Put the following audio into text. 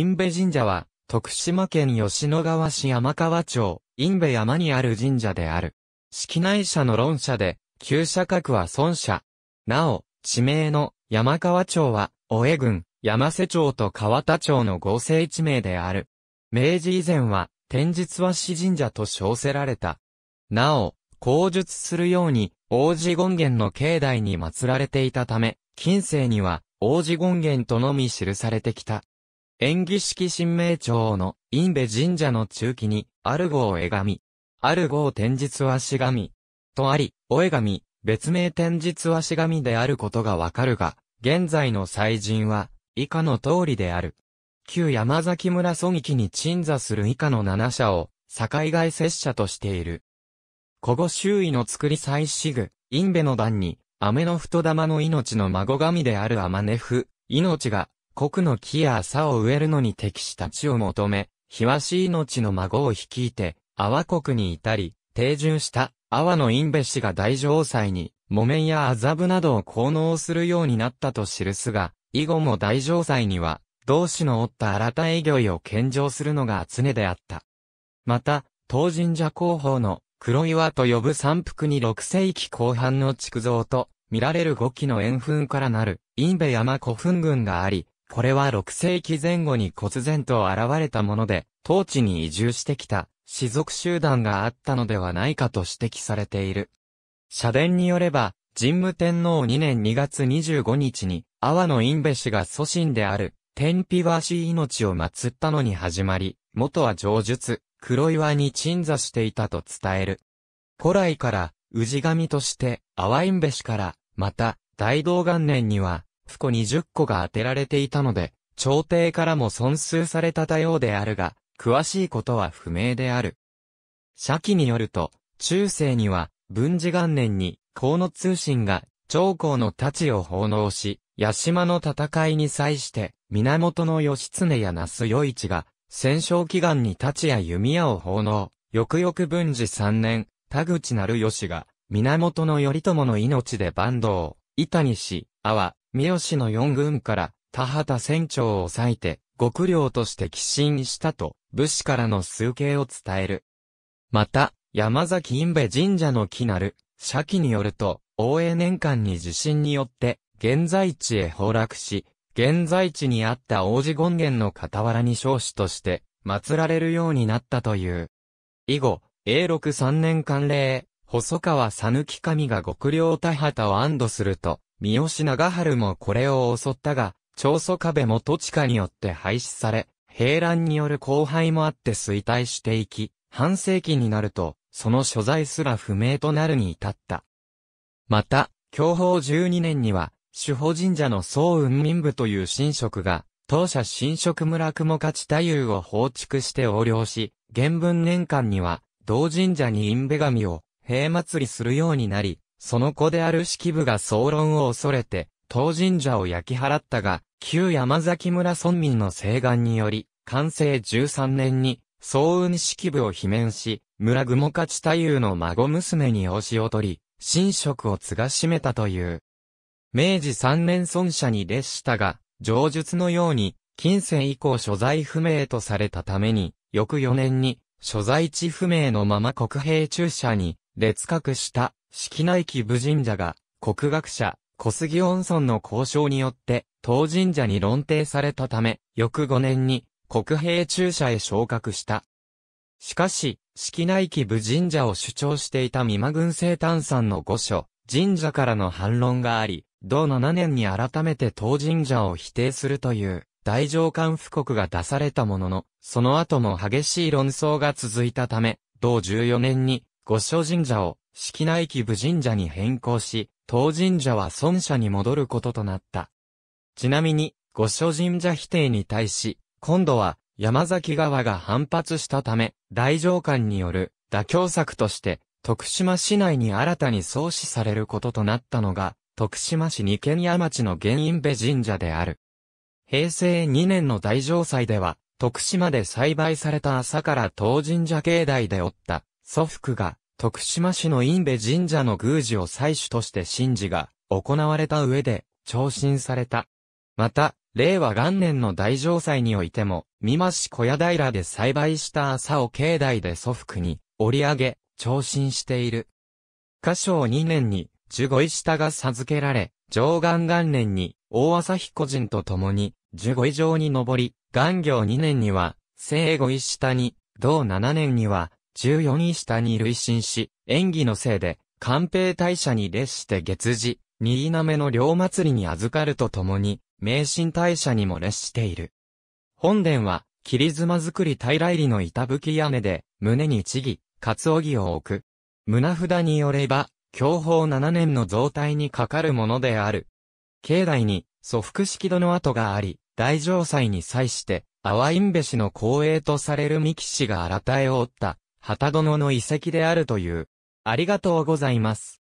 ン部神社は、徳島県吉野川市山川町、ン部山にある神社である。式内社の論社で、旧社格は孫社。なお、地名の山川町は、尾江郡、山瀬町と川田町の合成地名である。明治以前は、天日和紙神社と称せられた。なお、口述するように、王子権現の境内に祀られていたため、近世には、王子権現とのみ記されてきた。演技式神明町のインベ神社の中期に、アルゴを描み、アルゴを天日ーし神、とあり、お絵神、別名天日はし神であることがわかるが、現在の祭神は、以下の通りである。旧山崎村狙撃に鎮座する以下の7社を、境外拙者としている。古語周囲の作り祭祀具、インベの段に、雨の太玉の命の孫神である天ネフ、命が、国の木や麻を植えるのに適した地を求め、日和し命の孫を率いて、阿波国に至り、定住した阿波の因部氏が大城祭に、木綿や麻布などを効能するようになったと記すが、以後も大城祭には、同志のおった新た営業を献上するのが常であった。また、東神社広報の黒岩と呼ぶ山腹に六世紀後半の築造と、見られる五基の円墳からなる、インベ山古墳群があり、これは6世紀前後に忽然と現れたもので、当地に移住してきた、士族集団があったのではないかと指摘されている。社殿によれば、神武天皇2年2月25日に、阿波の院部氏が祖神である、天日和氏命を祀ったのに始まり、元は上述、黒岩に鎮座していたと伝える。古来から、氏神として、阿波院部氏から、また、大道元年には、1 0個20個が当てられていたので、朝廷からも損数されたようであるが、詳しいことは不明である。社記によると、中世には、文治元年に、河野通信が、長江の太刀を奉納し、八島の戦いに際して、源義経や那須与一が、戦勝祈願に太刀や弓矢を奉納。翌々文治三年、田口成義が、源頼朝の命で坂東、板にし、阿波、三好の四軍から田畑船長を抑いて、極領として寄進したと、武士からの数形を伝える。また、山崎ン部神社の木なる、社記によると、大江年間に地震によって、現在地へ崩落し、現在地にあった王子権現の傍らに少子として、祀られるようになったという。以後、永禄三年間令、細川さぬき神が極良田畑を安堵すると、三好長春もこれを襲ったが、長祖壁も土地下によって廃止され、平乱による荒廃もあって衰退していき、半世紀になると、その所在すら不明となるに至った。また、教法12年には、守保神社の総運民部という神職が、当社神職村雲勝太夫を放逐して横領し、原文年間には、同神社に陰部神を兵祭りするようになり、その子である式部が総論を恐れて、当神社を焼き払ったが、旧山崎村村民の請願により、完成13年に、総雲式部を罷免し、村雲勝太夫の孫娘に養子を取り、神職を継がしめたという。明治3年尊者に列したが、上述のように、近世以降所在不明とされたために、翌4年に、所在地不明のまま国兵中車に列角した式内鬼部神社が国学者小杉温村の交渉によって当神社に論定されたため翌5年に国兵中社へ昇格した。しかし、式内鬼部神社を主張していた美馬軍生誕さんの御所、神社からの反論があり、同7年に改めて当神社を否定するという大上官布告が出されたものの、その後も激しい論争が続いたため、同14年に御所神社を、式内鬼部神社に変更し、当神社は孫社に戻ることとなった。ちなみに、御所神社否定に対し、今度は、山崎側が反発したため、大上官による妥協策として、徳島市内に新たに創始されることとなったのが、徳島市二軒屋町の原因部神社である。平成2年の大城祭では、徳島で栽培された朝から当神社境内でおった祖福が徳島市の院部神社の宮司を祭主として神事が行われた上で、長身された。また、令和元年の大城祭においても、三馬市小屋平で栽培した朝を境内で祖福に織り上げ、長身している。歌唱2年に、十五位下が授けられ、上元元年に、大朝彦人と共に、十五位上に上り、元行2年には、聖五位下に、同7年には、14位下に累進し、演技のせいで、官兵大社に列して月次、新めの両祭りに預かるとともに、名神大社にも列している。本殿は、霧妻作り平入りの板吹き屋根で、胸に地つおぎを置く。胸札によれば、享保7年の増体にかかるものである。境内に、祖福式土の跡があり、大城祭に際して、阿波院べしの光栄とされる三騎士が改たえを負った、旗殿の遺跡であるという。ありがとうございます。